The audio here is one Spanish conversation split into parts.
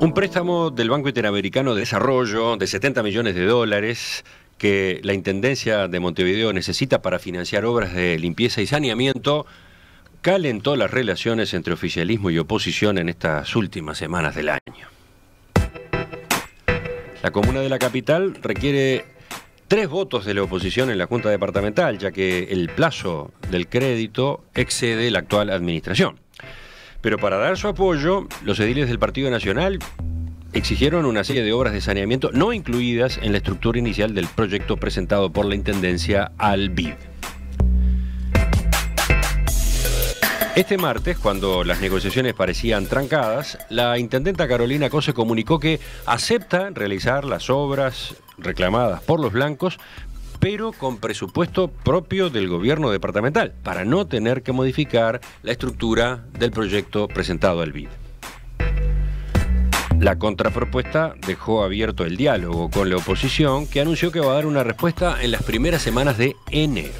Un préstamo del Banco Interamericano de Desarrollo de 70 millones de dólares que la Intendencia de Montevideo necesita para financiar obras de limpieza y saneamiento calentó las relaciones entre oficialismo y oposición en estas últimas semanas del año. La comuna de la capital requiere tres votos de la oposición en la Junta Departamental, ya que el plazo del crédito excede la actual administración. Pero para dar su apoyo, los ediles del Partido Nacional exigieron una serie de obras de saneamiento no incluidas en la estructura inicial del proyecto presentado por la Intendencia al BID. Este martes, cuando las negociaciones parecían trancadas, la intendenta Carolina Cose comunicó que acepta realizar las obras reclamadas por los blancos, pero con presupuesto propio del gobierno departamental, para no tener que modificar la estructura del proyecto presentado al BID. La contrapropuesta dejó abierto el diálogo con la oposición, que anunció que va a dar una respuesta en las primeras semanas de enero.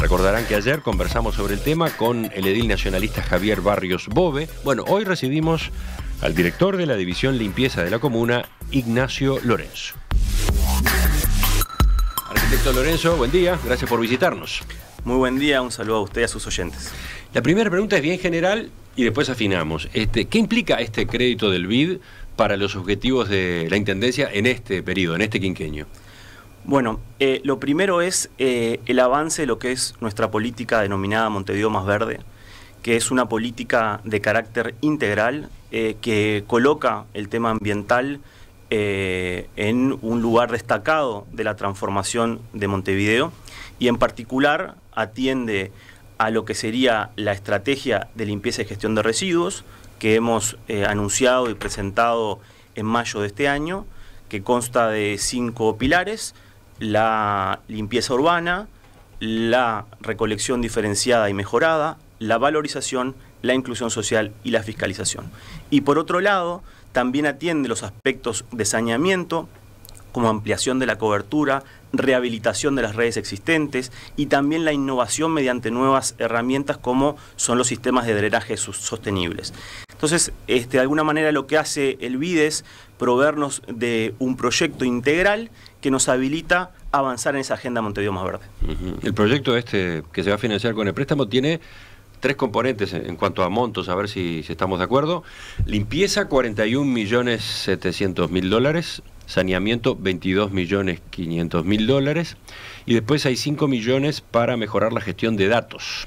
Recordarán que ayer conversamos sobre el tema con el edil nacionalista Javier Barrios Bove. Bueno, hoy recibimos al director de la División Limpieza de la Comuna, Ignacio Lorenzo. Arquitecto Lorenzo, buen día, gracias por visitarnos. Muy buen día, un saludo a usted y a sus oyentes. La primera pregunta es bien general y después afinamos. Este, ¿Qué implica este crédito del BID para los objetivos de la Intendencia en este periodo, en este quinquenio? Bueno, eh, lo primero es eh, el avance de lo que es nuestra política denominada Montevideo Más Verde, que es una política de carácter integral eh, que coloca el tema ambiental eh, en un lugar destacado de la transformación de Montevideo y en particular atiende a lo que sería la estrategia de limpieza y gestión de residuos que hemos eh, anunciado y presentado en mayo de este año, que consta de cinco pilares, la limpieza urbana, la recolección diferenciada y mejorada, la valorización, la inclusión social y la fiscalización. Y por otro lado, también atiende los aspectos de saneamiento, como ampliación de la cobertura, rehabilitación de las redes existentes y también la innovación mediante nuevas herramientas como son los sistemas de drenaje sostenibles. Entonces, este, de alguna manera lo que hace el es proveernos de un proyecto integral que nos habilita a avanzar en esa agenda Montevideo más verde. El proyecto este que se va a financiar con el préstamo tiene tres componentes en cuanto a montos, a ver si, estamos de acuerdo. Limpieza, 41.700.000 millones mil dólares. Saneamiento, 22.500.000 millones mil dólares. Y después hay 5 millones para mejorar la gestión de datos.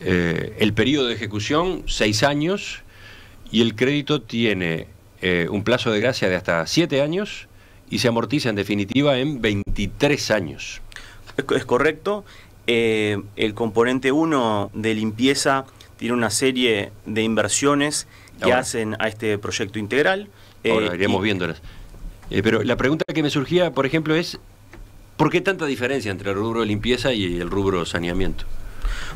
Eh, el periodo de ejecución, 6 años. Y el crédito tiene eh, un plazo de gracia de hasta 7 años y se amortiza en definitiva en 23 años. Es correcto. Eh, el componente 1 de limpieza tiene una serie de inversiones que hacen a este proyecto integral. Eh, Ahora iremos viéndolas. Eh, pero la pregunta que me surgía, por ejemplo, es ¿por qué tanta diferencia entre el rubro de limpieza y el rubro saneamiento?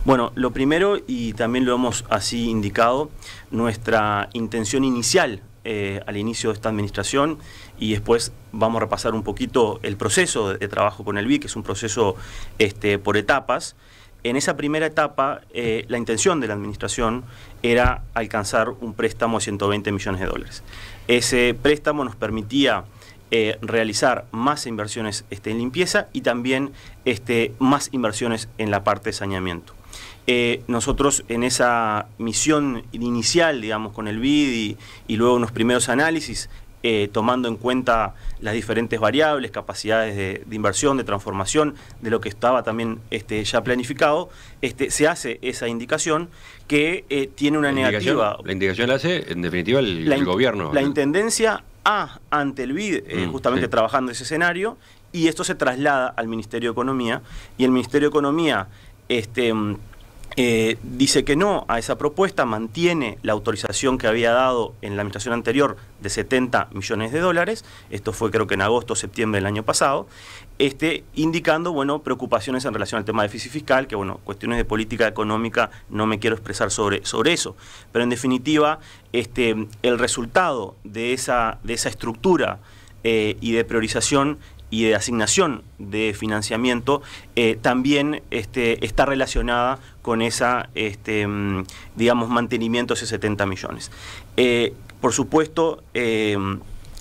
Bueno, lo primero, y también lo hemos así indicado, nuestra intención inicial al inicio de esta administración y después vamos a repasar un poquito el proceso de, trabajo con el BID, que es un proceso este, por etapas. En esa primera etapa, eh, la intención de la administración era alcanzar un préstamo de 120 millones de dólares. Ese préstamo nos permitía eh, realizar más inversiones este, en limpieza y también este, más inversiones en la parte de saneamiento. Eh, nosotros en esa misión inicial, digamos, con el BID y, y, luego unos primeros análisis, eh, tomando en cuenta las diferentes variables, capacidades de, inversión, de transformación, de lo que estaba también este, ya planificado, este, se hace esa indicación que eh, tiene una negativa. la indicación la hace, en definitiva, el, gobierno. La Intendencia A ante el BID, eh, mm, justamente trabajando ese escenario, y esto se traslada al Ministerio de Economía, y el Ministerio de Economía... Este, mm, eh, dice que no a esa propuesta, mantiene la autorización que había dado en la administración anterior de 70 millones de dólares, esto fue creo que en agosto o septiembre del año pasado, este, indicando bueno, preocupaciones en relación al tema de déficit fiscal, que bueno, cuestiones de política económica no me quiero expresar sobre, sobre eso, pero en definitiva este, el resultado de esa, de esa estructura eh, y de priorización y de asignación de financiamiento eh, también este, está relacionada con esa, este, mm, digamos, mantenimiento de 70 millones. Eh, por supuesto, eh,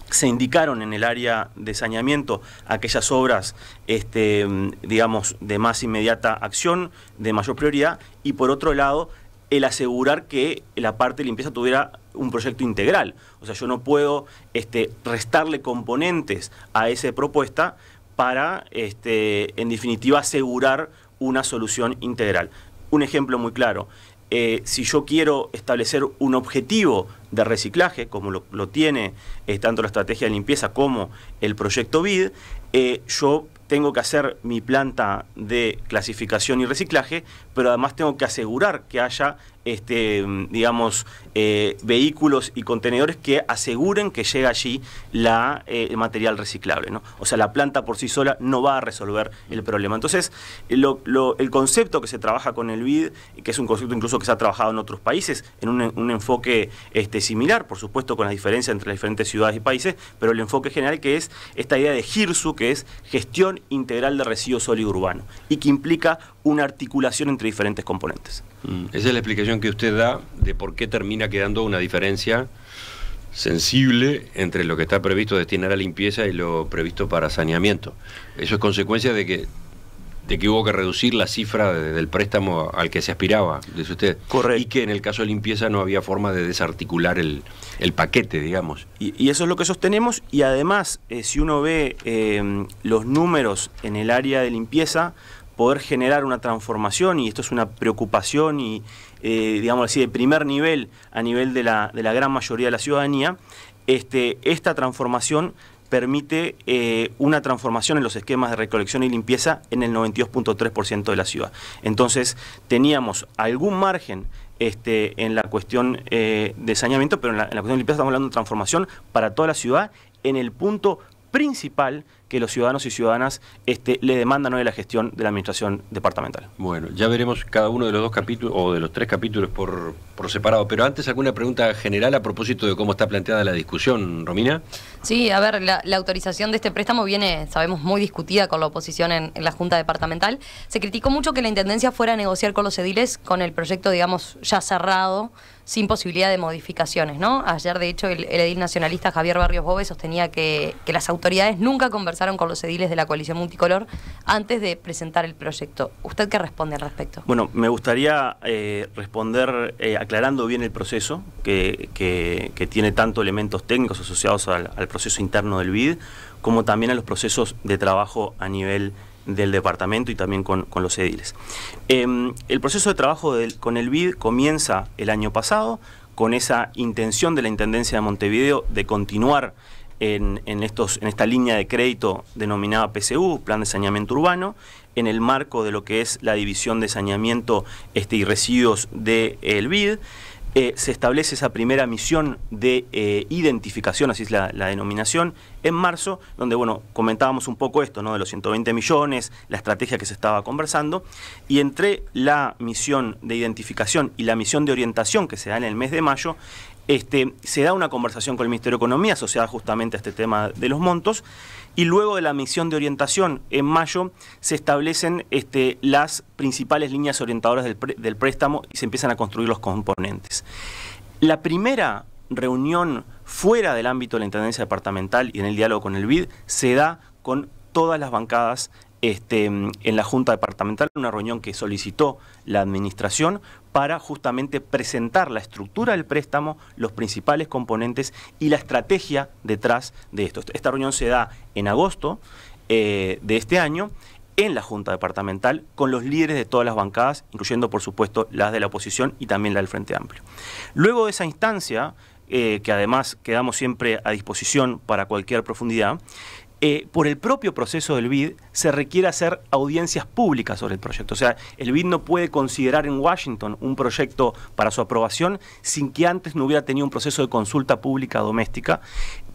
se indicaron en el área de saneamiento aquellas obras, este, mm, digamos, de más inmediata acción, de mayor prioridad, y por otro lado, el asegurar que la parte de limpieza tuviera un proyecto integral. O sea, yo no puedo este, restarle componentes a esa propuesta para, este, en definitiva, asegurar una solución integral. Un ejemplo muy claro. Eh, si yo quiero establecer un objetivo de reciclaje, como lo, tiene eh, tanto la estrategia de limpieza como el proyecto BID, eh, yo tengo que hacer mi planta de clasificación y reciclaje pero además tengo que asegurar que haya, este, digamos, eh, vehículos y contenedores que aseguren que llega allí la, eh, el material reciclable. ¿no? O sea, la planta por sí sola no va a resolver el problema. Entonces, el concepto que se trabaja con el BID, que es un concepto incluso que se ha trabajado en otros países, en un, enfoque este, similar, por supuesto, con las diferencias entre las diferentes ciudades y países, pero el enfoque general que es esta idea de GIRSU, que es gestión integral de residuos sólidos urbanos y que implica una articulación entre diferentes componentes. Mm, esa es la explicación que usted da de por qué termina quedando una diferencia sensible entre lo que está previsto destinar a limpieza y lo previsto para saneamiento. Eso es consecuencia de que de que hubo que reducir la cifra del préstamo al que se aspiraba, dice usted. Correcto. Y que en el caso de limpieza no había forma de desarticular el, paquete, digamos. Y, eso es lo que sostenemos y además, eh, si uno ve eh, los números en el área de limpieza, poder generar una transformación, y esto es una preocupación y, eh, digamos así, de primer nivel a nivel de la, de la gran mayoría de la ciudadanía, este, esta transformación permite eh, una transformación en los esquemas de recolección y limpieza en el 92.3% de la ciudad. Entonces, teníamos algún margen este, en la cuestión eh, de saneamiento, pero en la, en la cuestión de limpieza estamos hablando de transformación para toda la ciudad en el punto principal que los ciudadanos y ciudadanas este, le demandan hoy la gestión de la administración departamental. Bueno, ya veremos cada uno de los dos capítulos o de los tres capítulos por, separado, pero antes alguna pregunta general a propósito de cómo está planteada la discusión, Romina. Sí, a ver, la, autorización de este préstamo viene, sabemos, muy discutida con la oposición en, la Junta Departamental. Se criticó mucho que la Intendencia fuera a negociar con los ediles con el proyecto, digamos, ya cerrado sin posibilidad de modificaciones, ¿no? Ayer, de hecho, el, edil nacionalista Javier Barrios Bóves sostenía que, que las autoridades nunca conversaron con los ediles de la coalición multicolor antes de presentar el proyecto. ¿Usted qué responde al respecto? Bueno, me gustaría eh, responder eh, aclarando bien el proceso, que, tiene tanto elementos técnicos asociados al, proceso interno del BID, como también a los procesos de trabajo a nivel del departamento y también con, los ediles. Em, el proceso de trabajo con el BID comienza el año pasado con esa intención de la Intendencia de Montevideo de continuar en, estos, en esta línea de crédito denominada PCU, Plan de Saneamiento Urbano, en el marco de lo que es la división de saneamiento este, y residuos del de, eh, el BID. Eh, se establece esa primera misión de eh, identificación, así es la, la, denominación, en marzo, donde bueno, comentábamos un poco esto, ¿no? De los 120 millones, la estrategia que se estaba conversando, y entre la misión de identificación y la misión de orientación que se da en el mes de mayo, este, se da una conversación con el Ministerio de Economía asociada justamente a este tema de los montos y luego de la misión de orientación en mayo se establecen este, las principales líneas orientadoras del, del préstamo y se empiezan a construir los componentes. La primera reunión fuera del ámbito de la Intendencia Departamental y en el diálogo con el BID se da con todas las bancadas este, en la Junta Departamental, una reunión que solicitó la Administración para justamente presentar la estructura del préstamo, los principales componentes y la estrategia detrás de esto. Esta reunión se da en agosto eh, de este año en la Junta Departamental con los líderes de todas las bancadas, incluyendo por supuesto las de la oposición y también la del Frente Amplio. Luego de esa instancia, eh, que además quedamos siempre a disposición para cualquier profundidad, eh, por el propio proceso del BID se requiere hacer audiencias públicas sobre el proyecto. O sea, el BID no puede considerar en Washington un proyecto para su aprobación sin que antes no hubiera tenido un proceso de consulta pública doméstica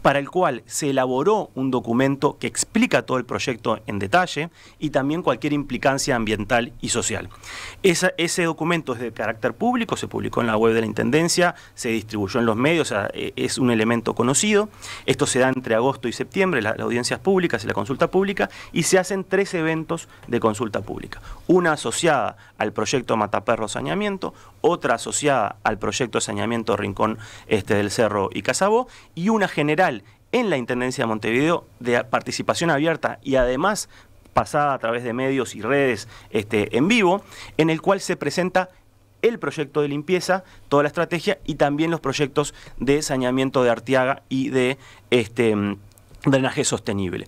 para el cual se elaboró un documento que explica todo el proyecto en detalle y también cualquier implicancia ambiental y social. ese documento es de carácter público, se publicó en la web de la Intendencia, se distribuyó en los medios, e, es un elemento conocido. Esto se da entre agosto y septiembre, las audiencias públicas y la consulta pública, y se hacen tres eventos de consulta pública. Una asociada al proyecto Mataperro Saneamiento, otra asociada al proyecto de saneamiento Rincón este, del Cerro y Casabó y una general en la Intendencia de Montevideo de participación abierta y además pasada a través de medios y redes este, en vivo, en el cual se presenta el proyecto de limpieza, toda la estrategia y también los proyectos de saneamiento de Artiaga y de este, drenaje sostenible.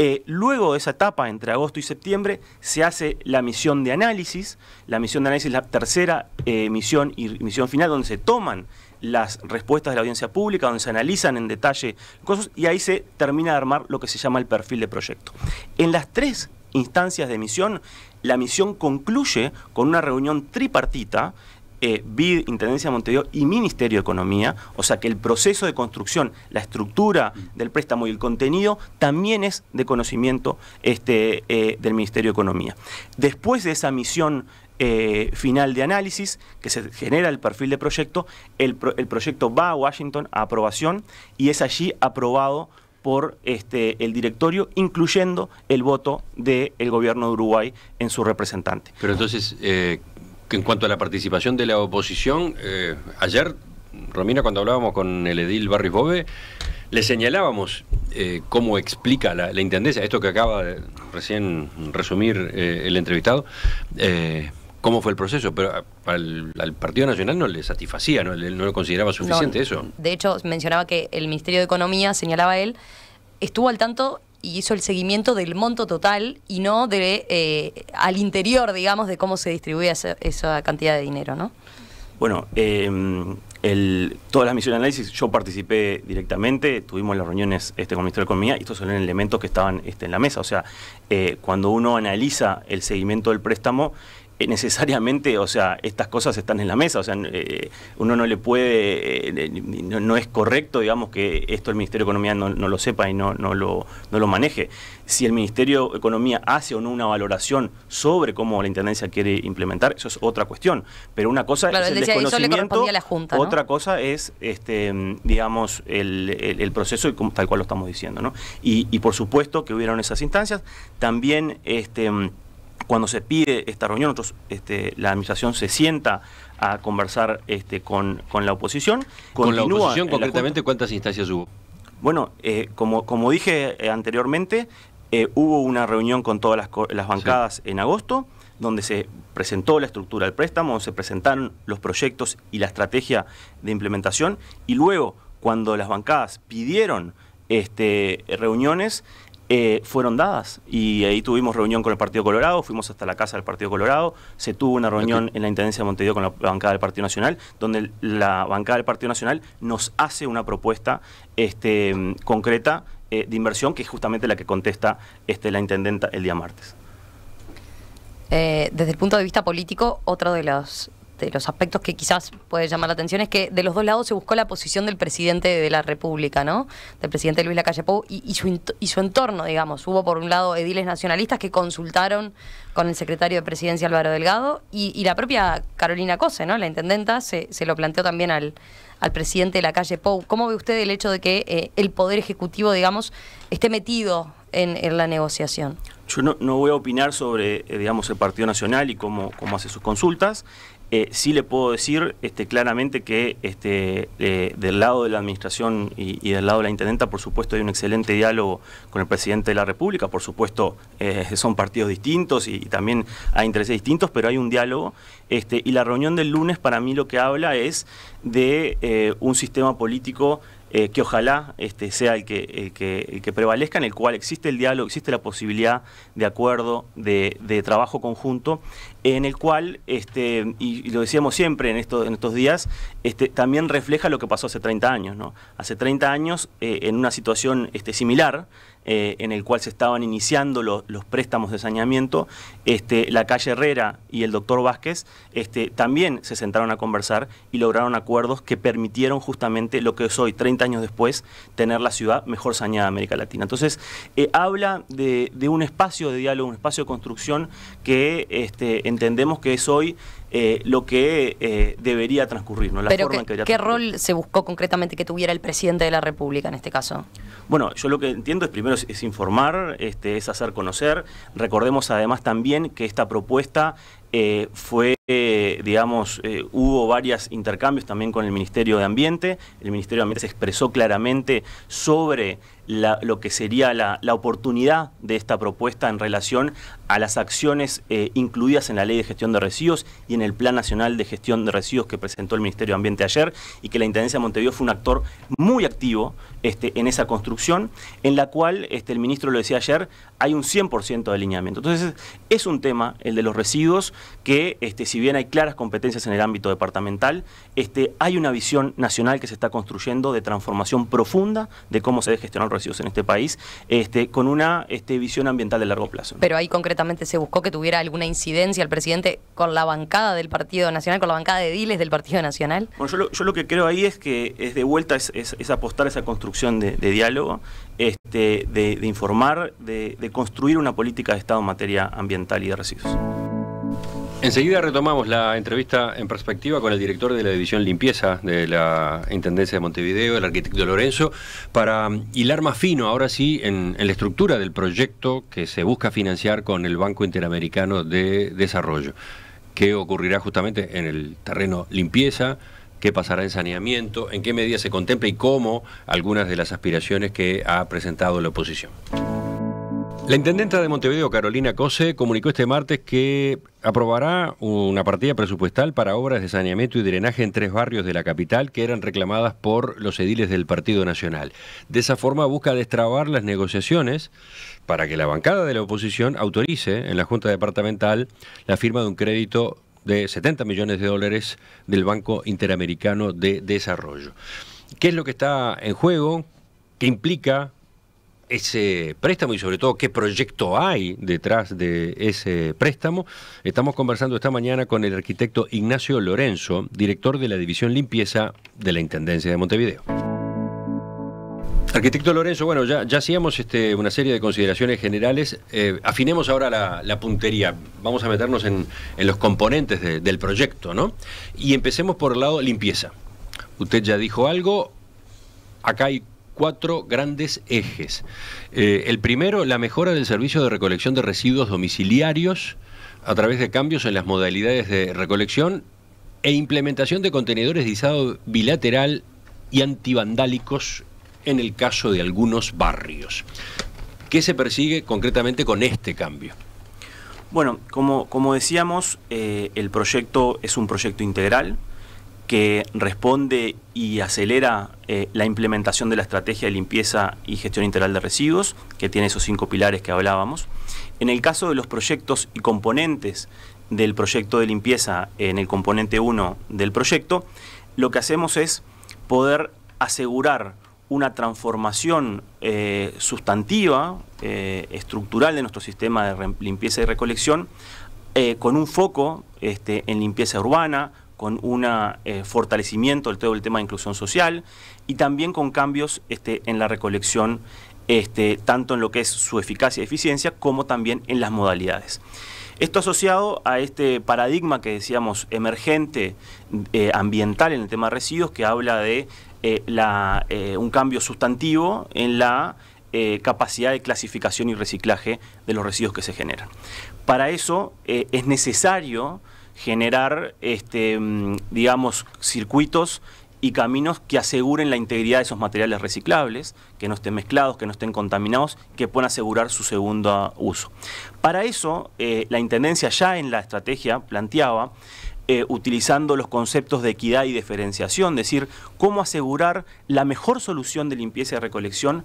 Eh, luego de esa etapa, entre agosto y septiembre, se hace la misión de análisis. La misión de análisis es la tercera eh, misión y misión final, donde se toman las respuestas de la audiencia pública, donde se analizan en detalle cosas y ahí se termina de armar lo que se llama el perfil de proyecto. En las tres instancias de misión, la misión concluye con una reunión tripartita eh, BID, Intendencia de Montevideo y Ministerio de Economía, o sea que el proceso de construcción, la estructura del préstamo y el contenido también es de conocimiento este, eh, del Ministerio de Economía. Después de esa misión eh, final de análisis, que se genera el perfil de proyecto, el, proyecto va a Washington a aprobación y es allí aprobado por este, el directorio, incluyendo el voto del gobierno de Uruguay en su representante. Pero entonces, en cuanto a la participación de la oposición, eh, ayer, Romina, cuando hablábamos con el edil Barris Bove, le señalábamos eh, cómo explica la, Intendencia, esto que acaba de recién resumir eh, el entrevistado, cómo fue el proceso, pero al, Partido Nacional no le satisfacía, no, no lo consideraba suficiente eso. De hecho, mencionaba que el Ministerio de Economía, señalaba él, estuvo al tanto y hizo el seguimiento del monto total y no de eh, al interior, digamos, de cómo se distribuía esa, cantidad de dinero, ¿no? Bueno, em, todas las misiones de análisis yo participé directamente, tuvimos las reuniones este, con el Ministerio de Economía y estos son elementos que estaban este, en la mesa. O sea, eh, cuando uno analiza el seguimiento del préstamo, eh, necesariamente, o sea, estas cosas están en la mesa, o sea, eh, uno no le puede, eh, no, es correcto, digamos, que esto el Ministerio de Economía no, lo sepa y no, lo, no lo maneje. Si el Ministerio de Economía hace o no una valoración sobre cómo la Intendencia quiere implementar, eso es otra cuestión. Pero una cosa es el desconocimiento, la otra cosa es, este, digamos, el, proceso tal cual lo estamos diciendo, ¿no? Y, por supuesto que hubieron esas instancias, también, este, cuando se pide esta reunión, este, la administración se sienta a conversar este, con, la oposición. ¿Con la oposición concretamente cuántas instancias hubo? Bueno, eh, como, dije eh, anteriormente, eh, hubo una reunión con todas las, bancadas en agosto, donde se presentó la estructura del préstamo, se presentaron los proyectos y la estrategia de implementación, y luego, cuando las bancadas pidieron este, reuniones, eh, fueron dadas. Y ahí tuvimos reunión con el Partido Colorado, fuimos hasta la casa del Partido Colorado, se tuvo una reunión en la Intendencia de Montevideo con la bancada del Partido Nacional, donde la bancada del Partido Nacional nos hace una propuesta este, concreta eh, de inversión, que es justamente la que contesta este, la Intendenta el día martes. Eh, desde el punto de vista político, otro de los este, los aspectos que quizás puede llamar la atención es que de los dos lados se buscó la posición del presidente de la República, ¿no? Del presidente Luis Lacalle Pou y, su, entorno, digamos. Hubo por un lado ediles nacionalistas que consultaron con el secretario de Presidencia Álvaro Delgado y, la propia Carolina Cose, ¿no? La intendenta se, lo planteó también al, presidente de la calle Pou. ¿Cómo ve usted el hecho de que eh, el Poder Ejecutivo, digamos, esté metido en, la negociación? Yo no, voy a opinar sobre, eh, digamos, el Partido Nacional y cómo hace sus consultas. Eh, sí le puedo decir este, claramente que este, eh, del lado de la Administración y, del lado de la Intendenta, por supuesto, hay un excelente diálogo con el Presidente de la República, por supuesto, eh, son partidos distintos y, también hay intereses distintos, pero hay un diálogo. Este, y la reunión del lunes para mí lo que habla es de un sistema político eh, que ojalá este, sea el que, prevalezca, en el cual existe el diálogo, existe la posibilidad de acuerdo, de, trabajo conjunto, en el cual, este, y, lo decíamos siempre en, esto, en estos días, este, también refleja lo que pasó hace 30 años. ¿no? Hace 30 años, eh, en una situación este, similar, eh, en el cual se estaban iniciando los préstamos de saneamiento, este, la calle Herrera y el doctor Vázquez este, también se sentaron a conversar y lograron acuerdos que permitieron justamente lo que es hoy, años después, tener la ciudad mejor sañada de América Latina. Entonces, eh, habla de, un espacio de diálogo, un espacio de construcción que este, entendemos que es hoy eh, lo que eh, debería transcurrir, ¿no? ¿Qué rol se buscó concretamente que tuviera el presidente de la República en este caso? Bueno, yo lo que entiendo es primero es, informar, este, es hacer conocer. Recordemos además también que esta propuesta eh, fue, eh, digamos, eh, hubo varios intercambios también con el Ministerio de Ambiente. El Ministerio de Ambiente se expresó claramente sobre lo que sería la, oportunidad de esta propuesta en relación a las acciones eh, incluidas en la Ley de Gestión de Residuos y en el Plan Nacional de Gestión de Residuos que presentó el Ministerio de Ambiente ayer y que la Intendencia de Montevideo fue un actor muy activo este, en esa construcción, en la cual, este, el ministro lo decía ayer, hay un 100% de alineamiento. Entonces, es un tema, el de los residuos, que este, si bien hay claras competencias en el ámbito departamental, este, hay una visión nacional que se está construyendo de transformación profunda de cómo se debe gestionar el en este país, este, con una este, visión ambiental de largo plazo. Pero ahí concretamente se buscó que tuviera alguna incidencia el presidente con la bancada del Partido Nacional, con la bancada de diles del Partido Nacional. Bueno, yo lo, que creo ahí es que es de vuelta es, apostar a esa construcción de, diálogo, este, de, informar, de construir una política de Estado en materia ambiental y de residuos. Enseguida retomamos la entrevista en perspectiva con el director de la División Limpieza de la Intendencia de Montevideo, el arquitecto Lorenzo, para hilar más fino ahora sí en, la estructura del proyecto que se busca financiar con el Banco Interamericano de Desarrollo. ¿Qué ocurrirá justamente en el terreno limpieza? ¿Qué pasará en saneamiento? ¿En qué medida se contempla y cómo algunas de las aspiraciones que ha presentado la oposición? La intendenta de Montevideo, Carolina Cose, comunicó este martes que aprobará una partida presupuestal para obras de saneamiento y drenaje en tres barrios de la capital que eran reclamadas por los ediles del Partido Nacional. De esa forma busca destrabar las negociaciones para que la bancada de la oposición autorice en la Junta Departamental la firma de un crédito de 70 millones de dólares del Banco Interamericano de Desarrollo. ¿Qué es lo que está en juego? ¿Qué implica ese préstamo y sobre todo qué proyecto hay detrás de ese préstamo. Estamos conversando esta mañana con el arquitecto Ignacio Lorenzo, director de la División Limpieza de la Intendencia de Montevideo. Arquitecto Lorenzo, bueno, ya, ya hacíamos este, una serie de consideraciones generales. Eh, afinemos ahora la, puntería. Vamos a meternos en, los componentes del proyecto, ¿no? Y empecemos por el lado limpieza. Usted ya dijo algo. Acá hay cuatro grandes ejes. Eh, el primero, la mejora del servicio de recolección de residuos domiciliarios a través de cambios en las modalidades de recolección e implementación de contenedores de izado bilateral y antivandálicos en el caso de algunos barrios. ¿Qué se persigue concretamente con este cambio? Bueno, como, decíamos, eh, el proyecto es un proyecto integral, que responde y acelera eh, la implementación de la estrategia de limpieza y gestión integral de residuos, que tiene esos cinco pilares que hablábamos. En el caso de los proyectos y componentes del proyecto de limpieza, en el componente 1 del proyecto, lo que hacemos es poder asegurar una transformación eh, sustantiva, eh, estructural de nuestro sistema de limpieza y recolección, con un foco este, en limpieza urbana, con un eh, fortalecimiento del tema de inclusión social y también con cambios este, en la recolección, este, tanto en lo que es su eficacia y eficiencia, como también en las modalidades. Esto asociado a este paradigma que decíamos emergente eh, ambiental en el tema de residuos, que habla de eh, un cambio sustantivo en la capacidad de clasificación y reciclaje de los residuos que se generan. Para eso es necesario generar, este, mm, digamos, circuitos y caminos que aseguren la integridad de esos materiales reciclables, que no estén mezclados, que no estén contaminados, que puedan asegurar su segundo uso. Para eso, eh, la Intendencia ya en la estrategia planteaba, eh, utilizando los conceptos de equidad y diferenciación, decir, cómo asegurar la mejor solución de limpieza y recolección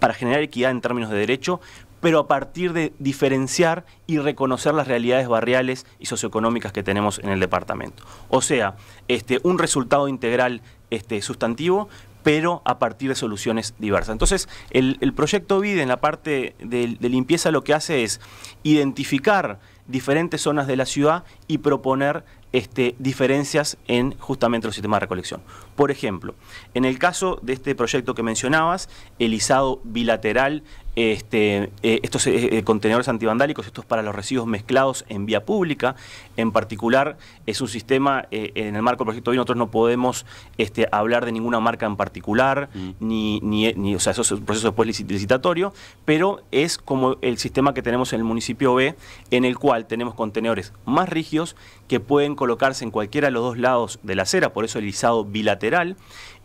para generar equidad en términos de derecho, pero a partir de diferenciar y reconocer las realidades barriales y socioeconómicas que tenemos en el departamento. O sea, este, un resultado integral este, sustantivo, pero a partir de soluciones diversas. Entonces, el, proyecto BID, en la parte de, limpieza lo que hace es identificar diferentes zonas de la ciudad y proponer este, diferencias en justamente los sistemas de recolección. Por ejemplo, en el caso de este proyecto que mencionabas, el izado bilateral este, eh, estos eh, eh, contenedores antivandálicos, estos para los residuos mezclados en vía pública. En particular, es un sistema, en el marco del proyecto hoy nosotros no podemos este, hablar de ninguna marca en particular, mm. ni, ni, o sea, eso es un proceso después licitatorio, pero es como el sistema que tenemos en el municipio B, en el cual tenemos contenedores más rígidos que pueden colocarse en cualquiera de los dos lados de la acera, por eso el izado bilateral,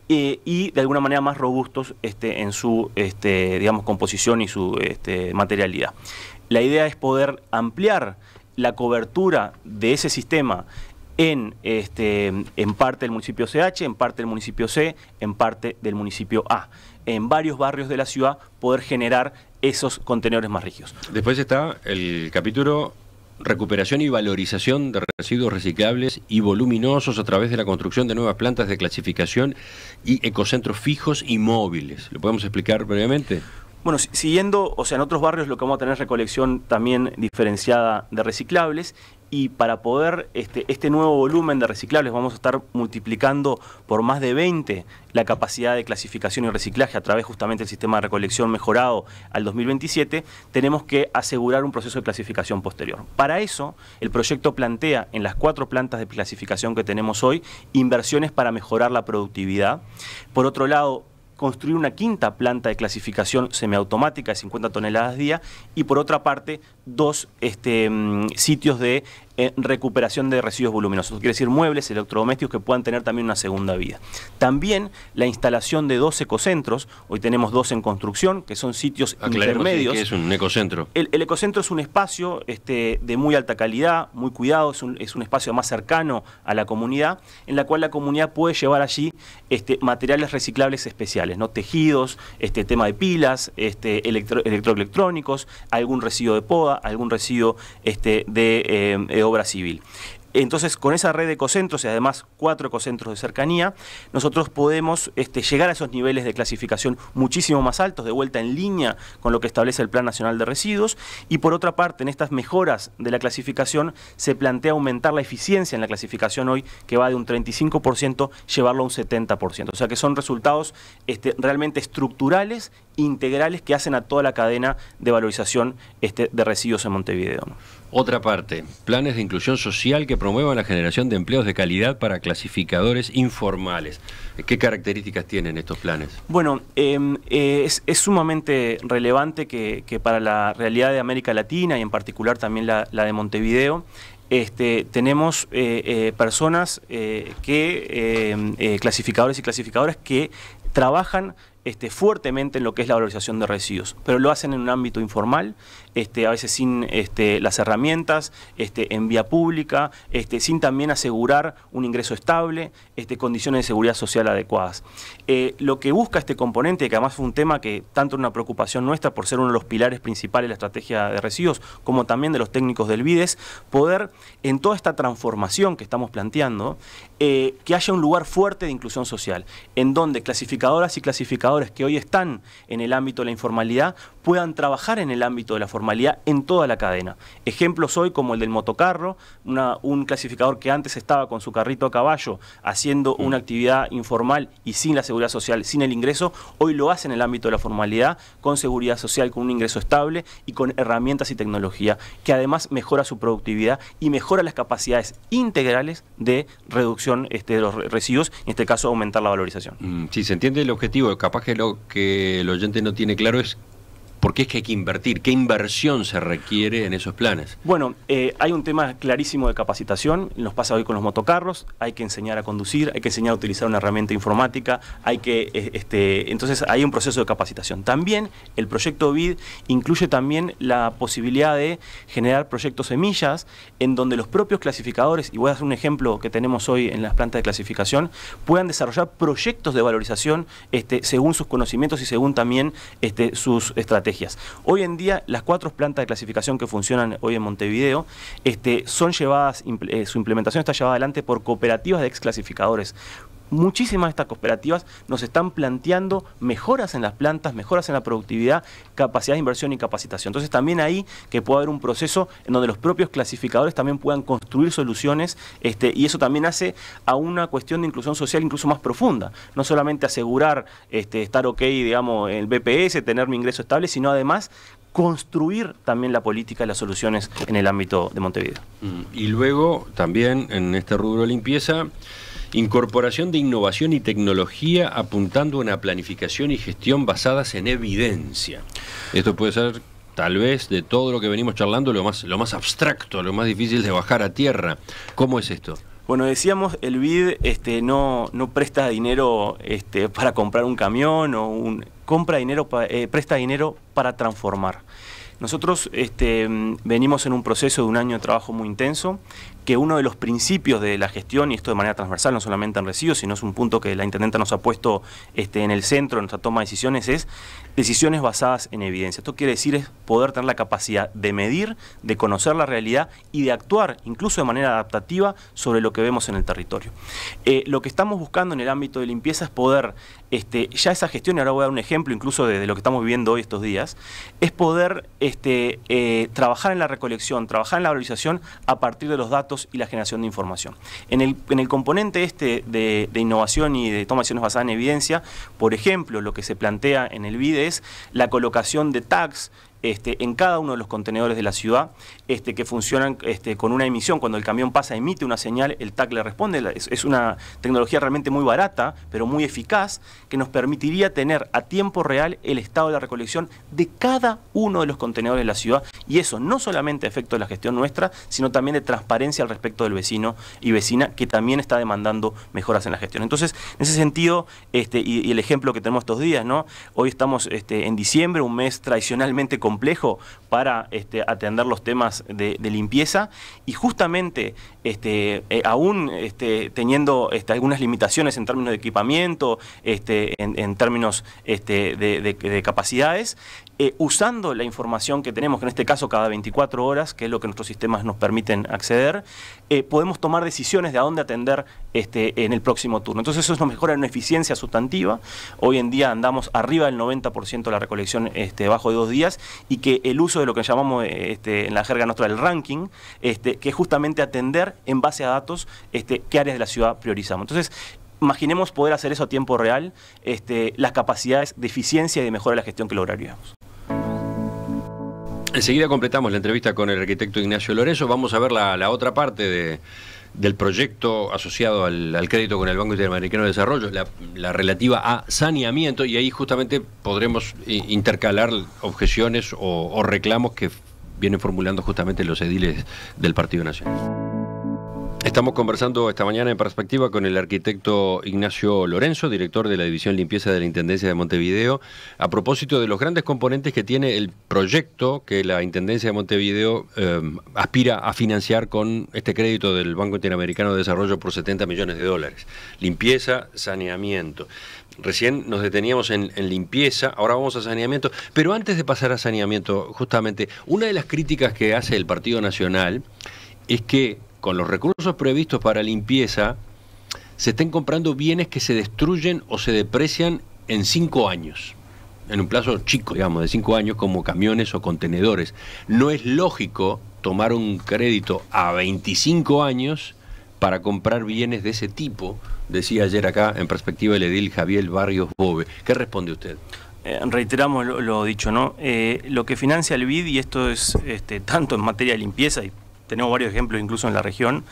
eh, y de alguna manera más robustos este, en su este, digamos, composición y su este, materialidad. La idea es poder ampliar la cobertura de ese sistema en, este, en parte del municipio CH, en parte del municipio C, en parte del municipio A. En varios barrios de la ciudad poder generar esos contenedores más rígidos. Después está el capítulo recuperación y valorización de residuos reciclables y voluminosos a través de la construcción de nuevas plantas de clasificación y ecocentros fijos y móviles. ¿Lo podemos explicar brevemente? Bueno, siguiendo, o sea, en otros barrios lo que vamos a tener es recolección también diferenciada de reciclables y para poder este, este nuevo volumen de reciclables vamos a estar multiplicando por más de 20 la capacidad de clasificación y reciclaje a través justamente del sistema de recolección mejorado al 2027, tenemos que asegurar un proceso de clasificación posterior. Para eso, el proyecto plantea en las cuatro plantas de clasificación que tenemos hoy inversiones para mejorar la productividad. Por otro lado, construir una quinta planta de clasificación semiautomática de 50 toneladas al día y por otra parte dos este, mm, sitios de eh, recuperación de residuos voluminosos, quiere decir muebles, electrodomésticos que puedan tener también una segunda vida. También la instalación de dos ecocentros, hoy tenemos dos en construcción, que son sitios intermedios. es un ecocentro? El, ecocentro es un espacio este, de muy alta calidad, muy cuidado, es un, espacio más cercano a la comunidad, en la cual la comunidad puede llevar allí este, materiales reciclables especiales, ¿no? tejidos, este, tema de pilas, este, electroelectrónicos, algún residuo de poda, algún residuo este, de, de eh, eh, obra civil. Entonces, con esa red de ecocentros y además cuatro ecocentros de cercanía, nosotros podemos este, llegar a esos niveles de clasificación muchísimo más altos, de vuelta en línea con lo que establece el Plan Nacional de Residuos. Y por otra parte, en estas mejoras de la clasificación, se plantea aumentar la eficiencia en la clasificación hoy, que va de un 35%, llevarlo a un 70%. O sea que son resultados este, realmente estructurales, integrales, que hacen a toda la cadena de valorización este, de residuos en Montevideo. Otra parte, planes de inclusión social que promuevan la generación de empleos de calidad para clasificadores informales. ¿Qué características tienen estos planes? Bueno, em, eh, es, sumamente relevante que, para la realidad de América Latina y en particular también la, de Montevideo, este, tenemos eh, eh, personas que, em, clasificadores y clasificadoras que trabajan este, fuertemente en lo que es la valorización de residuos, pero lo hacen en un ámbito informal, este, a veces sin este, las herramientas, este, en vía pública, sin también asegurar un ingreso estable, condiciones de seguridad social adecuadas. Eh, lo que busca este componente, que además fue un tema que tanto es una preocupación nuestra por ser uno de los pilares principales de la estrategia de residuos, como también de los técnicos del BIDES, poder en toda esta transformación que estamos planteando, eh, que haya un lugar fuerte de inclusión social, en donde clasificadoras y clasificadores que hoy están en el ámbito de la informalidad puedan trabajar en el ámbito de la formación en toda la cadena. Ejemplos hoy como el del motocarro, un clasificador que antes estaba con su carrito a caballo haciendo mm. una actividad informal y sin la seguridad social, sin el ingreso, hoy lo hace en el ámbito de la formalidad, con seguridad social, con un ingreso estable y con herramientas y tecnología, que además mejora su productividad y mejora las capacidades integrales de reducción este, de los residuos, en este caso aumentar la valorización. Mm, si se entiende el objetivo, capaz que lo que el oyente no tiene claro es porque es que hay que invertir. ¿Qué inversión se requiere en esos planes? Bueno, eh, hay un tema clarísimo de capacitación. Nos pasa hoy con los motocarros. Hay que enseñar a conducir, hay que enseñar a utilizar una herramienta informática. Hay que, eh, este, entonces, hay un proceso de capacitación. También el proyecto BID incluye también la posibilidad de generar proyectos semillas en donde los propios clasificadores, y voy a hacer un ejemplo que tenemos hoy en las plantas de clasificación, puedan desarrollar proyectos de valorización este, según sus conocimientos y según también este, sus estrategias Hoy en día, las cuatro plantas de clasificación que funcionan hoy en Montevideo este, son llevadas, eh, su implementación está llevada adelante por cooperativas de exclasificadores muchísimas de estas cooperativas nos están planteando mejoras en las plantas, mejoras en la productividad, capacidad de inversión y capacitación. Entonces también ahí que pueda haber un proceso en donde los propios clasificadores también puedan construir soluciones este, y eso también hace a una cuestión de inclusión social incluso más profunda. No solamente asegurar este, estar ok, digamos, el BPS, tener mi ingreso estable, sino además construir también la política y las soluciones en el ámbito de Montevideo. Mm, y luego también en este rubro limpieza Incorporación de innovación y tecnología apuntando a una planificación y gestión basadas en evidencia. Esto puede ser tal vez de todo lo que venimos charlando lo más, lo más abstracto, lo más difícil de bajar a tierra. ¿Cómo es esto? Bueno, decíamos, el BID este, no, no presta dinero este, para comprar un camión o un, compra dinero, eh, presta dinero para transformar. Nosotros este, mm, venimos en un proceso de un año de trabajo muy intenso, que uno de los principios de la gestión, y esto de manera transversal, no solamente en residuos, sino es un punto que la intendenta nos ha puesto este, en el centro de nuestra toma de decisiones, es decisiones basadas en evidencia. Esto quiere decir poder tener la capacidad de medir, de conocer la realidad y de actuar, incluso de manera adaptativa, sobre lo que vemos en el territorio. Eh, lo que estamos buscando en el ámbito de limpieza es poder este, ya esa gestión, y ahora voy a dar un ejemplo incluso de, lo que estamos viviendo hoy estos días, es poder este, eh, trabajar en la recolección, trabajar en la valorización a partir de los datos y la generación de información. En el, componente este de, innovación y de toma de decisiones basadas en evidencia, por ejemplo, lo que se plantea en el BID es la colocación de tags, este, en cada uno de los contenedores de la ciudad este, que funcionan este, con una emisión. Cuando el camión pasa, emite una señal, el TAC le responde. Es, una tecnología realmente muy barata, pero muy eficaz, que nos permitiría tener a tiempo real el estado de la recolección de cada uno de los contenedores de la ciudad. Y eso no solamente a efecto de la gestión nuestra, sino también de transparencia al respecto del vecino y vecina, que también está demandando mejoras en la gestión. Entonces, en ese sentido, y, y, el ejemplo que tenemos estos días, ¿no? Hoy estamos en diciembre, un mes tradicionalmente complejo para este, atender los temas de, limpieza y justamente este, eh, aún este, teniendo algunas limitaciones en términos de equipamiento, en, términos de, capacidades, eh, usando la información que tenemos, que en este caso cada 24 horas, que es lo que nuestros sistemas nos permiten acceder, eh, podemos tomar decisiones de a dónde atender este, en el próximo turno. Entonces eso nos mejora en una eficiencia sustantiva. Hoy en día andamos arriba del 90% de la recolección este, de dos días y que el uso de lo que llamamos este, en la jerga nuestra el ranking, este, que es justamente atender en base a datos qué áreas de la ciudad priorizamos. Entonces, imaginemos poder hacer eso a tiempo real, las capacidades de eficiencia y de mejora de la gestión que lograríamos. Enseguida completamos la entrevista con el arquitecto Ignacio Lorenzo. Vamos a ver la, otra parte del proyecto asociado al, crédito con el Banco Interamericano de Desarrollo, la, relativa a saneamiento, y ahí justamente podremos intercalar objeciones o reclamos que vienen formulando justamente los ediles del Partido Nacional. Estamos conversando esta mañana en perspectiva con el arquitecto Ignacio Lorenzo, director de la División Limpieza de la Intendencia de Montevideo, a propósito de los grandes componentes que tiene el proyecto que la Intendencia de Montevideo eh, aspira a financiar con este crédito del Banco Interamericano de Desarrollo por 70 millones de dólares. Limpieza, saneamiento. Recién nos deteníamos en, en limpieza, ahora vamos a saneamiento, pero antes de pasar a saneamiento, justamente, una de las críticas que hace el Partido Nacional es que con los recursos previstos para limpieza, se estén comprando bienes que se destruyen o se deprecian en cinco años, en un plazo chico, digamos, de cinco años, como camiones o contenedores. No es lógico tomar un crédito a 25 años para comprar bienes de ese tipo, decía ayer acá en perspectiva el edil Javier Barrios Bove. ¿Qué responde usted? Eh, reiteramos lo, dicho, ¿no? Eh, lo que financia el BID, y esto es este, tanto en materia de limpieza y tenemos varios ejemplos incluso en la región,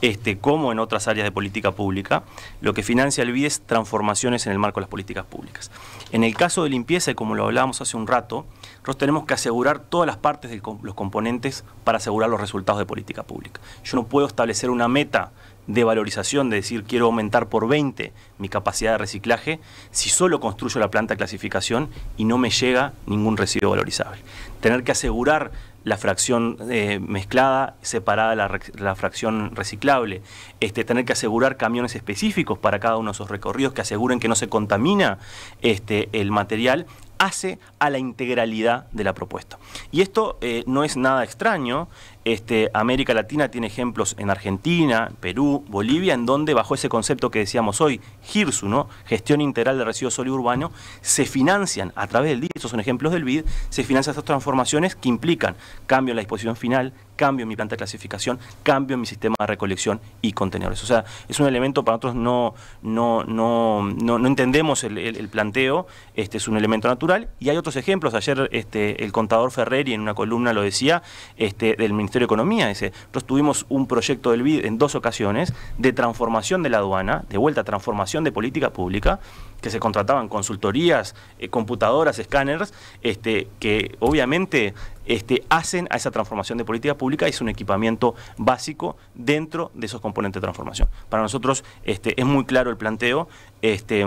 este, como en otras áreas de política pública, lo que financia el BID es transformaciones en el marco de las políticas públicas. En el caso de limpieza, como lo hablábamos hace un rato, nosotros tenemos que asegurar todas las partes de los componentes para asegurar los resultados de política pública. Yo no puedo establecer una meta de valorización, de decir quiero aumentar por 20 mi capacidad de reciclaje, si solo construyo la planta de clasificación y no me llega ningún residuo valorizable. Tener que asegurar la fracción eh, mezclada separada la, fracción reciclable, este, tener que asegurar camiones específicos para cada uno de esos recorridos que aseguren que no se contamina este, el material, hace a la integralidad de la propuesta. Y esto eh, no es nada extraño, este, América Latina tiene ejemplos en Argentina, Perú, Bolivia, en donde bajo ese concepto que decíamos hoy, GIRSU, Gestión Integral de Residuos Sólidos Urbanos, se financian a través del bid. estos son ejemplos del BID, se financian estas transformaciones que implican cambio en la disposición final, cambio en mi planta de clasificación, cambio en mi sistema de recolección y contenedores. O sea, es un elemento para nosotros no, no, no, no, entendemos el, planteo, este es un elemento natural, y hay otros ejemplos, ayer este, el contador Ferreri en una columna lo decía, este, del Ministerio Economía. ese. nosotros tuvimos un proyecto del BID en dos ocasiones de transformación de la aduana, de vuelta a transformación de política pública, que se contrataban consultorías, eh, computadoras, escáneres, este, que obviamente este, hacen a esa transformación de política pública y es un equipamiento básico dentro de esos componentes de transformación. Para nosotros este, es muy claro el planteo. Este,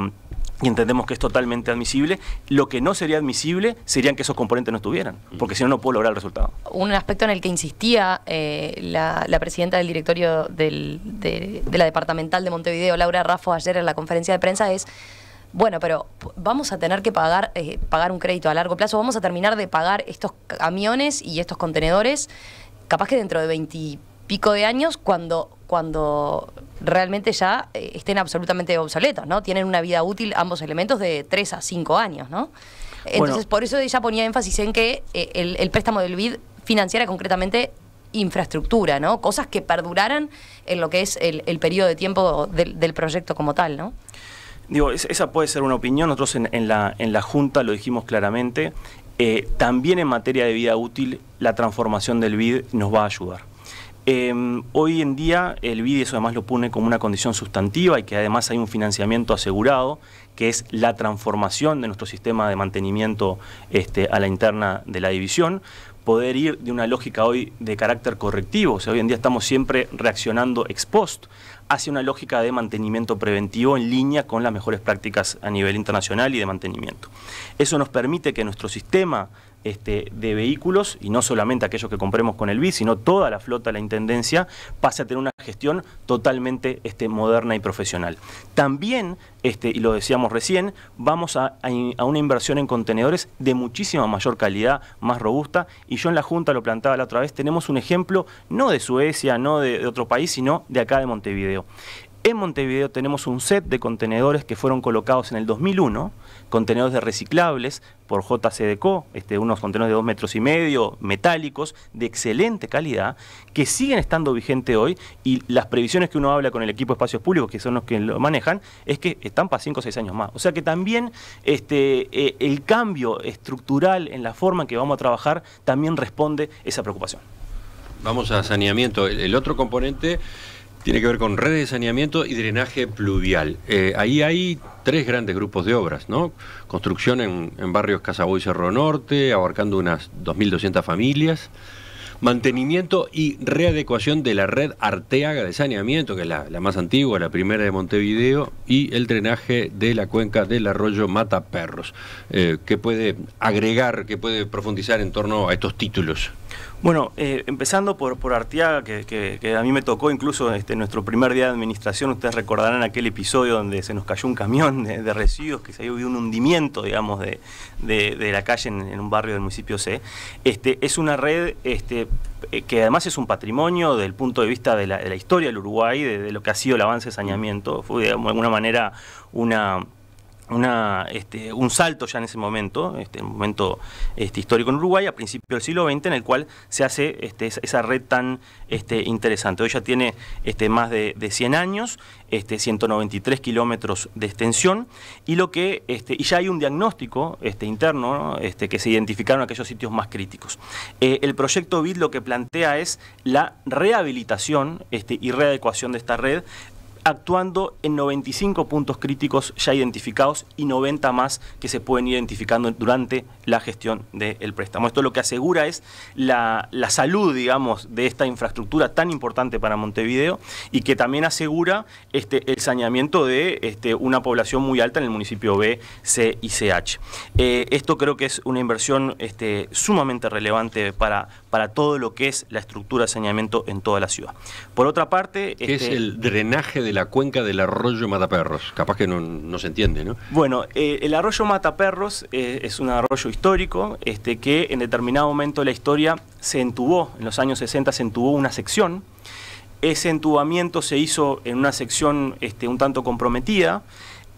y entendemos que es totalmente admisible. Lo que no sería admisible serían que esos componentes no estuvieran, porque si no, no puedo lograr el resultado. Un aspecto en el que insistía eh, la, presidenta del directorio de, la departamental de Montevideo, Laura Raffo, ayer en la conferencia de prensa es... Bueno, pero vamos a tener que pagar, eh, pagar un crédito a largo plazo, vamos a terminar de pagar estos camiones y estos contenedores, capaz que dentro de 20 pico de años cuando, cuando realmente ya eh, estén absolutamente obsoletos, ¿no? Tienen una vida útil ambos elementos de 3 a 5 años, ¿no? Entonces, por eso ella ponía énfasis en que eh, el, préstamo del BID financiara concretamente infraestructura, ¿no? Cosas que perduraran en lo que es el, periodo de tiempo del, proyecto como tal, ¿no? Digo, esa puede ser una opinión. Nosotros en, la, en la Junta lo dijimos claramente. Eh, también en materia de vida útil, la transformación del BID nos va a ayudar. Em, hoy en día el BIDI eso además lo pone como una condición sustantiva y que además hay un financiamiento asegurado, que es la transformación de nuestro sistema de mantenimiento este, a la interna de la división, poder ir de una lógica hoy de carácter correctivo, o sea, hoy en día estamos siempre reaccionando ex post hacia una lógica de mantenimiento preventivo en línea con las mejores prácticas a nivel internacional y de mantenimiento. Eso nos permite que nuestro sistema este, de vehículos, y no solamente aquellos que compremos con el BI, sino toda la flota de la Intendencia, pase a tener una gestión totalmente este, moderna y profesional. También, este, y lo decíamos recién, vamos a, una inversión en contenedores de muchísima mayor calidad, más robusta, y yo en la Junta lo plantaba la otra vez, tenemos un ejemplo no de Suecia, no de otro país, sino de acá de Montevideo. En Montevideo tenemos un set de contenedores que fueron colocados en el 2001, contenedores de reciclables por JCDCO, este, unos contenedores de dos metros y medio, metálicos, de excelente calidad, que siguen estando vigente hoy y las previsiones que uno habla con el equipo de espacios públicos, que son los que lo manejan, es que están para 5 o 6 años más. O sea que también este, eh, el cambio estructural en la forma en que vamos a trabajar también responde esa preocupación. Vamos a saneamiento. el otro componente tiene que ver con redes de saneamiento y drenaje pluvial. Eh, ahí hay tres grandes grupos de obras, ¿no? Construcción en, barrios Casaboy y Cerro Norte, abarcando unas 2.200 familias. Mantenimiento y readecuación de la red Arteaga de saneamiento, que es la, más antigua, la primera de Montevideo, y el drenaje de la cuenca del arroyo Mataperros, eh, que puede agregar, que puede profundizar en torno a estos títulos. Bueno, eh, empezando por, por Arteaga, que, a mí me tocó incluso este, nuestro primer día de administración, ustedes recordarán aquel episodio donde se nos cayó un camión de, residuos, que se había un hundimiento, digamos, de, la calle en, un barrio del municipio C. Este, es una red este, eh, que además es un patrimonio del punto de vista de la, la historia del Uruguay, de, lo que ha sido el avance de saneamiento. Fue de alguna manera una una, este, un salto ya en ese momento, este, un momento este, histórico en Uruguay, a principios del siglo XX, en el cual se hace este, esa red tan este, interesante. Hoy ya tiene este, más de, 100 años, este, 193 kilómetros de extensión, y, lo que, este, y ya hay un diagnóstico este, interno este, que se identificaron aquellos sitios más críticos. Eh, el proyecto BID lo que plantea es la rehabilitación y readecuación de esta red actuando en 95 puntos críticos ya identificados y 90 más que se pueden ir identificando durante la gestión del préstamo. Esto lo que asegura es la, salud, digamos, de esta infraestructura tan importante para Montevideo y que también asegura este, el saneamiento de este, una población muy alta en el municipio B, C y CH. Eh, esto creo que es una inversión este, sumamente relevante para, para todo lo que es la estructura de saneamiento en toda la ciudad. Por otra parte... es este, el drenaje de la cuenca del arroyo Mataperros. Capaz que no, no se entiende, ¿no? Bueno, eh, el arroyo Mataperros Perros eh, es un arroyo histórico este, que en determinado momento de la historia se entubó, en los años 60 se entubó una sección. Ese entubamiento se hizo en una sección este, un tanto comprometida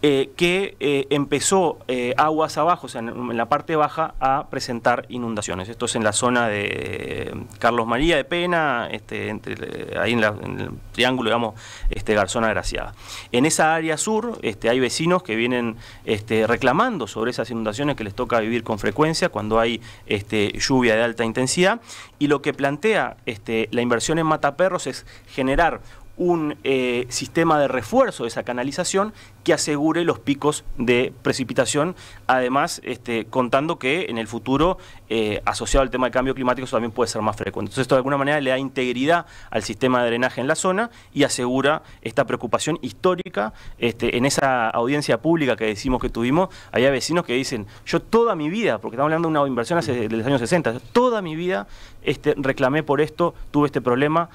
eh, que eh, empezó eh, aguas abajo, o sea, en, la parte baja, a presentar inundaciones. Esto es en la zona de Carlos María de Pena, este, ahí en, el triángulo, digamos, este, Garzona Graciada. En esa área sur este, hay vecinos que vienen este, reclamando sobre esas inundaciones que les toca vivir con frecuencia cuando hay este, lluvia de alta intensidad. Y lo que plantea este, la inversión en mataperros es generar un sistema de refuerzo de esa canalización que asegure los picos de precipitación, además este, contando que en el futuro, eh, asociado al tema del cambio climático, eso también puede ser más frecuente. Entonces, esto de alguna manera le da integridad al sistema de drenaje en la zona y asegura esta preocupación histórica. Este, en esa audiencia pública que decimos que tuvimos, había vecinos que dicen, yo toda mi vida, porque estamos hablando de una inversión desde los años 60, toda mi vida este, reclamé por esto, tuve este problema,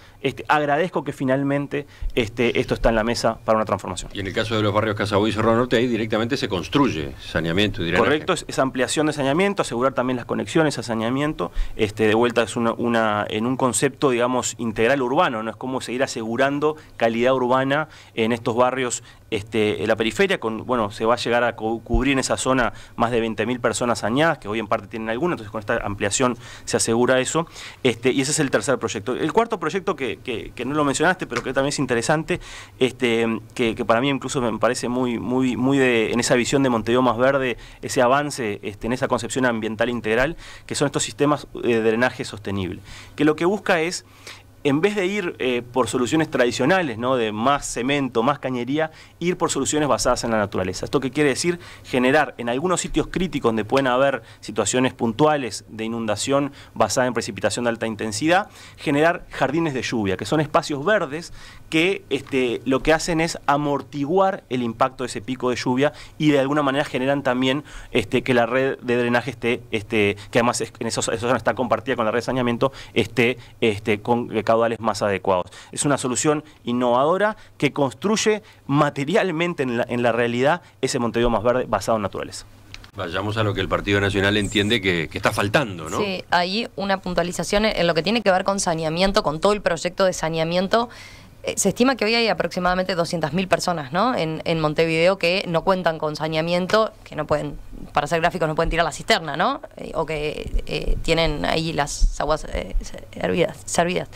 agradezco que finalmente esto está en la mesa para una transformación. Y en el caso de los barrios Casa y Cerro Norte, ahí directamente se construye saneamiento. Correcto, es, ampliación de saneamiento, asegurar también las conexiones a saneamiento. Este, de vuelta es una, en un concepto, digamos, integral urbano, ¿no? Es como seguir asegurando calidad urbana en estos barrios este, la periferia, con, bueno, se va a llegar a cubrir en esa zona más de 20.000 personas añadas, que hoy en parte tienen alguna, entonces con esta ampliación se asegura eso, este, y ese es el tercer proyecto. El cuarto proyecto que, no lo mencionaste, pero que también es interesante, este, que, para mí incluso me parece muy, muy, muy de, en esa visión de Montevideo más verde, ese avance en esa concepción ambiental integral, que son estos sistemas eh, de drenaje sostenible, que lo que busca es en vez de ir eh, por soluciones tradicionales, ¿no? de más cemento, más cañería, ir por soluciones basadas en la naturaleza. ¿Esto qué quiere decir? Generar en algunos sitios críticos donde pueden haber situaciones puntuales de inundación basada en precipitación de alta intensidad, generar jardines de lluvia, que son espacios verdes que este, lo que hacen es amortiguar el impacto de ese pico de lluvia y de alguna manera generan también este, que la red de drenaje esté, este, que además en esos, zona está compartida con la red de saneamiento, esté este, con caudales más adecuados. Es una solución innovadora que construye materialmente en la, realidad ese Montevideo más verde basado en naturaleza. Vayamos a lo que el Partido Nacional entiende que, está faltando, ¿no? Sí, hay una puntualización en lo que tiene que ver con saneamiento, con todo el proyecto de saneamiento eh, se estima que hoy hay aproximadamente 200.000 personas en, Montevideo que no cuentan con saneamiento, que no pueden, para hacer gráficos, no pueden tirar la cisterna, ¿no? Eh, o que eh, tienen ahí las aguas hervidas, servidas.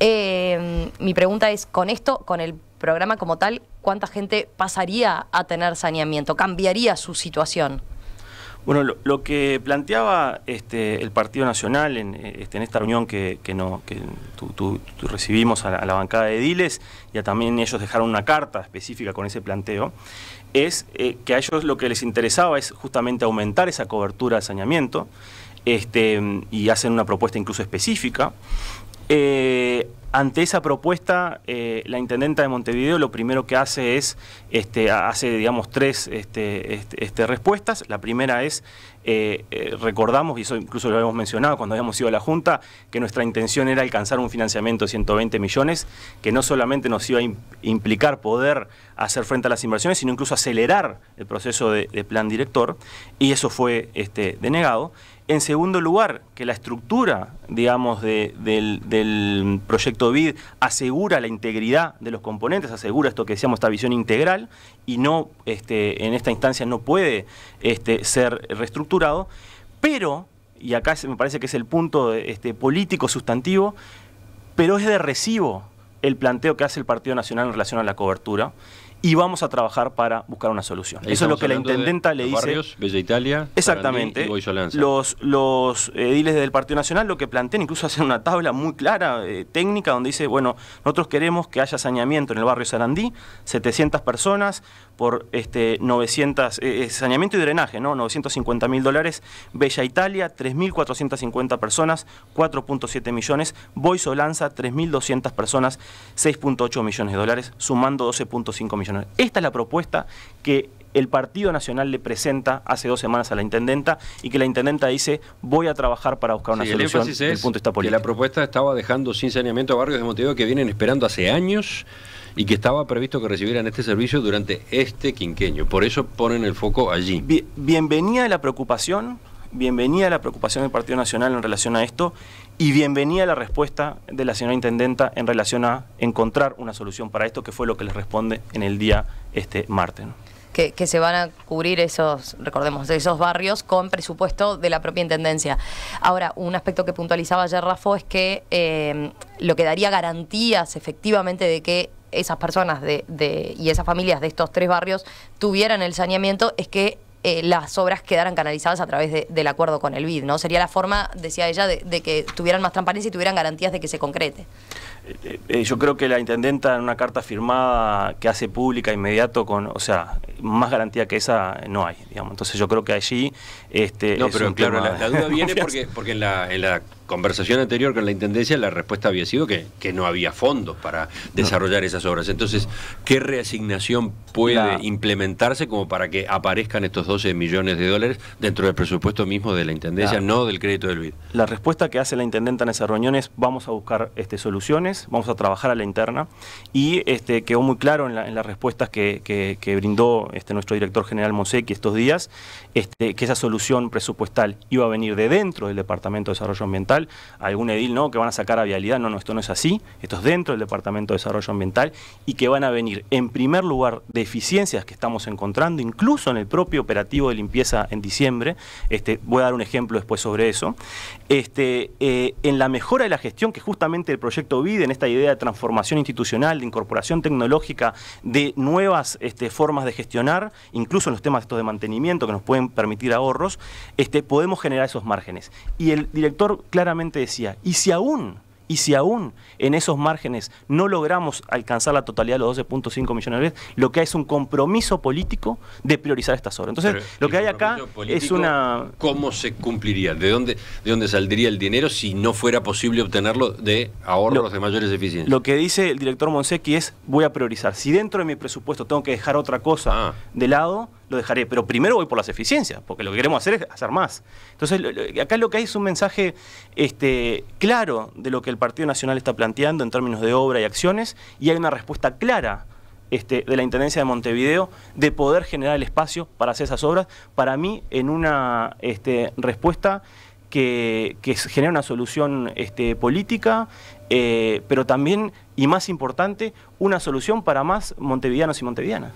mi pregunta es, con esto, con el programa como tal, ¿cuánta gente pasaría a tener saneamiento? ¿Cambiaría su situación? Bueno, lo, que planteaba este, el Partido Nacional en, este, esta reunión que, recibimos a la, bancada de Diles, ya también ellos dejaron una carta específica con ese planteo, es eh, que a ellos lo que les interesaba es justamente aumentar esa cobertura de saneamiento este, y hacen una propuesta incluso específica. Eh, ante esa propuesta, eh, la intendenta de Montevideo lo primero que hace es, este, hace, digamos, tres este, este, este, respuestas. La primera es, eh, eh, recordamos, y eso incluso lo habíamos mencionado cuando habíamos ido a la Junta, que nuestra intención era alcanzar un financiamiento de 120 millones, que no solamente nos iba a implicar poder hacer frente a las inversiones, sino incluso acelerar el proceso de plan director, y eso fue denegado. En segundo lugar, que la estructura, digamos, del, proyecto BID asegura la integridad de los componentes, asegura esto que decíamos, esta visión integral, y no, este, en esta instancia no puede este, ser reestructurado, pero, y acá me parece que es el punto este, político sustantivo, pero es de recibo el planteo que hace el Partido Nacional en relación a la cobertura, y vamos a trabajar para buscar una solución. Eso es lo que la intendenta le dice. Bella Italia, exactamente. los los eh, ediles del Partido Nacional lo que plantean incluso hacen una tabla muy clara eh, técnica donde dice, bueno, nosotros queremos que haya saneamiento en el barrio Sarandí, 700 personas, por este, 900, eh, eh, saneamiento y drenaje, ¿no? 950 mil dólares. Bella Italia, 3.450 personas, 4.7 millones. Boisolanza, Lanza, 3.200 personas, 6.8 millones de dólares, sumando 12.5 millones. Esta es la propuesta que el Partido Nacional le presenta hace dos semanas a la intendenta y que la intendenta dice voy a trabajar para buscar una solución. El punto está la propuesta estaba dejando sin saneamiento a barrios de Montevideo que vienen esperando hace años y que estaba previsto que recibieran este servicio durante este quinqueño. Por eso ponen el foco allí. bienvenida la preocupación, bienvenida la preocupación del Partido Nacional en relación a esto y bienvenida la respuesta de la señora Intendenta en relación a encontrar una solución para esto, que fue lo que les responde en el día este martes. Que, se van a cubrir esos, recordemos, esos barrios con presupuesto de la propia intendencia. Ahora, un aspecto que puntualizaba ayer Rafa es que eh, lo que daría garantías efectivamente de que esas personas de, de, y esas familias de estos tres barrios tuvieran el saneamiento es que eh, las obras quedaran canalizadas a través del acuerdo con el BID, ¿no? Sería la forma, decía ella, de, que tuvieran más transparencia y tuvieran garantías de que se concrete. Eh, eh, yo creo que la intendenta en una carta firmada que hace pública inmediato con, o sea, más garantía que esa no hay, digamos. Entonces yo creo que allí este, No, pero claro, la, duda viene porque porque en la conversación anterior con la Intendencia, la respuesta había sido que, que no había fondos para desarrollar esas obras. Entonces, ¿qué reasignación puede implementarse como para que aparezcan estos 12 millones de dólares dentro del presupuesto mismo de la Intendencia, no del crédito del BID? La respuesta que hace la Intendenta en esas reuniones, vamos a buscar este, soluciones, vamos a trabajar a la interna, y este, quedó muy claro en, las respuestas que, brindó este, nuestro director general Monsequi estos días, que esa solución presupuestal iba a venir de dentro del Departamento de Desarrollo Ambiental, algún edil no, que van a sacar a vialidad, no, no, esto no es así, esto es dentro del Departamento de Desarrollo Ambiental y que van a venir en primer lugar deficiencias que estamos encontrando, incluso en el propio operativo de limpieza en diciembre, este, voy a dar un ejemplo después sobre eso, este, eh, en la mejora de la gestión que justamente el proyecto vive, en esta idea de transformación institucional, de incorporación tecnológica, de nuevas este, formas de gestionar, incluso en los temas estos de mantenimiento que nos pueden permitir ahorros, este, podemos generar esos márgenes. Y el director, claro, claramente decía, y si aún, y si aún en esos márgenes no logramos alcanzar la totalidad de los 12.5 millones de dólares, lo que hay es un compromiso político de priorizar estas obras. Entonces, lo que hay acá es una... ¿Cómo se cumpliría? ¿De dónde, ¿De dónde saldría el dinero si no fuera posible obtenerlo de ahorros de mayores eficiencias? Lo que dice el director Monsequi es, voy a priorizar. Si dentro de mi presupuesto tengo que dejar otra cosa ah. de lado, dejaré. Pero primero voy por las eficiencias, porque lo que queremos hacer es hacer más. Entonces, acá lo que hay es un mensaje este, claro de lo que el Partido Nacional está planteando en términos de obra y acciones, y hay una respuesta clara este, de la Intendencia de Montevideo de poder generar el espacio para hacer esas obras, para mí en una este, respuesta que, genera una solución política, eh, pero también, y más importante, una solución para más montevideanos y montevideanas.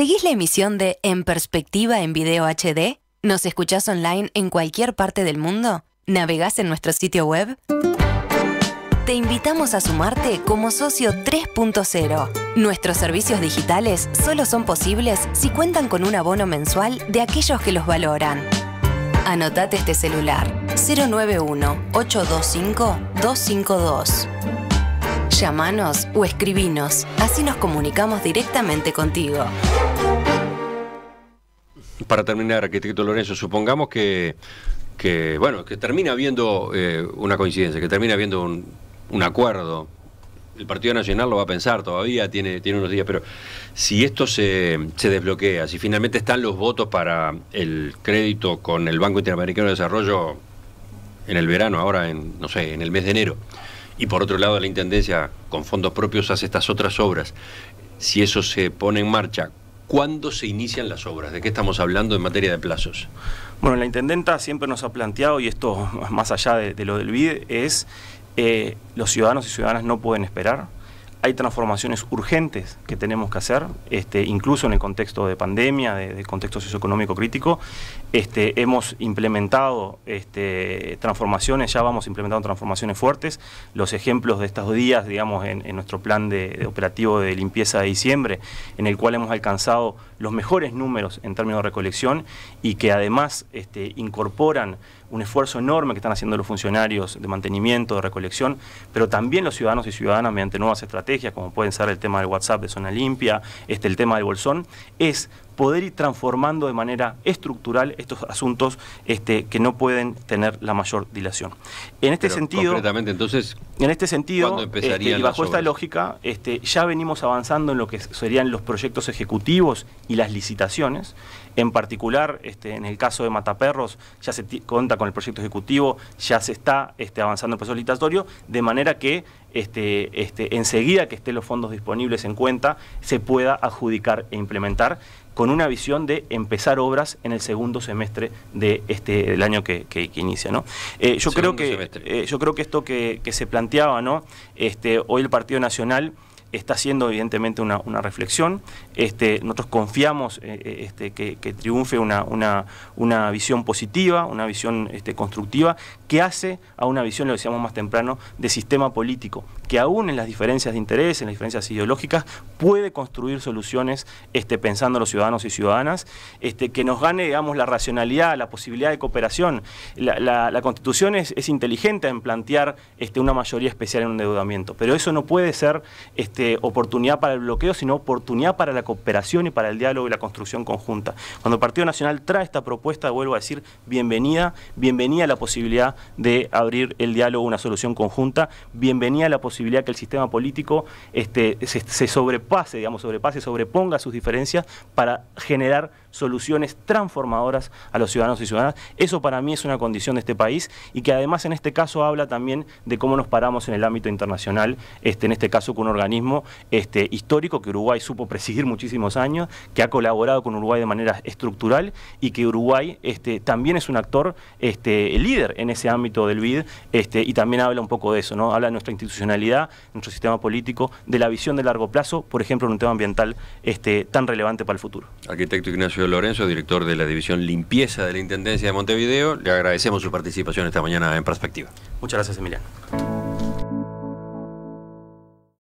¿Seguís la emisión de En Perspectiva en Video HD? ¿Nos escuchás online en cualquier parte del mundo? ¿Navegás en nuestro sitio web? Te invitamos a sumarte como socio 3.0. Nuestros servicios digitales solo son posibles si cuentan con un abono mensual de aquellos que los valoran. Anotate este celular 091 825 252. Llámanos o escribinos, así nos comunicamos directamente contigo. Para terminar, arquitecto Lorenzo, supongamos que, bueno, que termina habiendo eh, una coincidencia, que termina habiendo un, acuerdo el Partido Nacional lo va a pensar todavía, tiene, tiene unos días, pero si esto se, se, desbloquea, si finalmente están los votos para el crédito con el Banco Interamericano de Desarrollo en el verano, ahora en, no sé, en el mes de enero, y por otro lado la Intendencia con fondos propios hace estas otras obras. Si eso se pone en marcha, ¿cuándo se inician las obras? ¿De qué estamos hablando en materia de plazos? Bueno, la Intendenta siempre nos ha planteado, y esto más allá de, lo del BID, es eh, los ciudadanos y ciudadanas no pueden esperar hay transformaciones urgentes que tenemos que hacer, este, incluso en el contexto de pandemia, de, contexto socioeconómico crítico. Este, hemos implementado este, transformaciones, ya vamos implementando transformaciones fuertes. Los ejemplos de estos días, digamos, en, nuestro plan operativo de limpieza de diciembre, en el cual hemos alcanzado los mejores números en términos de recolección y que además este, incorporan un esfuerzo enorme que están haciendo los funcionarios de mantenimiento, de recolección, pero también los ciudadanos y ciudadanas mediante nuevas estrategias, como pueden ser el tema del WhatsApp de Zona Limpia, este, el tema del Bolsón, es poder ir transformando de manera estructural estos asuntos este, que no pueden tener la mayor dilación. En este Pero sentido, entonces, en este sentido, este, y bajo esta lógica, este, ya venimos avanzando en lo que serían los proyectos ejecutivos y las licitaciones. En particular, en el caso de Mataperros, ya se cuenta con el proyecto ejecutivo, ya se está avanzando el proceso licitatorio, de manera que enseguida que estén los fondos disponibles en cuenta, se pueda adjudicar e implementar con una visión de empezar obras en el segundo semestre de este, del año que, inicia. ¿no? Eh, yo, creo que, eh, yo creo que esto que, que, se planteaba, ¿no? este, hoy el Partido Nacional está haciendo evidentemente una, reflexión. Este, nosotros confiamos eh, eh, este, que, triunfe una, una, visión positiva, una visión este, constructiva, que hace a una visión, lo decíamos más temprano, de sistema político, que aún en las diferencias de interés, en las diferencias ideológicas, puede construir soluciones pensando los ciudadanos y ciudadanas, que nos gane digamos, la racionalidad, la posibilidad de cooperación. La, Constitución es, es, inteligente en plantear una mayoría especial en un endeudamiento, pero eso no puede ser... Este, este, oportunidad para el bloqueo, sino oportunidad para la cooperación y para el diálogo y la construcción conjunta. Cuando el Partido Nacional trae esta propuesta, vuelvo a decir, bienvenida, bienvenida la posibilidad de abrir el diálogo, una solución conjunta, bienvenida la posibilidad que el sistema político este, se, se sobrepase, digamos, sobrepase, sobreponga sus diferencias para generar soluciones transformadoras a los ciudadanos y ciudadanas. Eso para mí es una condición de este país y que además en este caso habla también de cómo nos paramos en el ámbito internacional, este, en este caso con un organismo este, histórico que Uruguay supo presidir muchísimos años, que ha colaborado con Uruguay de manera estructural y que Uruguay este, también es un actor este, líder en ese ámbito del BID este, y también habla un poco de eso, ¿no? habla de nuestra institucionalidad, nuestro sistema político, de la visión de largo plazo, por ejemplo en un tema ambiental este, tan relevante para el futuro. Arquitecto Ignacio Lorenzo, director de la División Limpieza de la Intendencia de Montevideo. Le agradecemos su participación esta mañana en Perspectiva. Muchas gracias, Emiliano.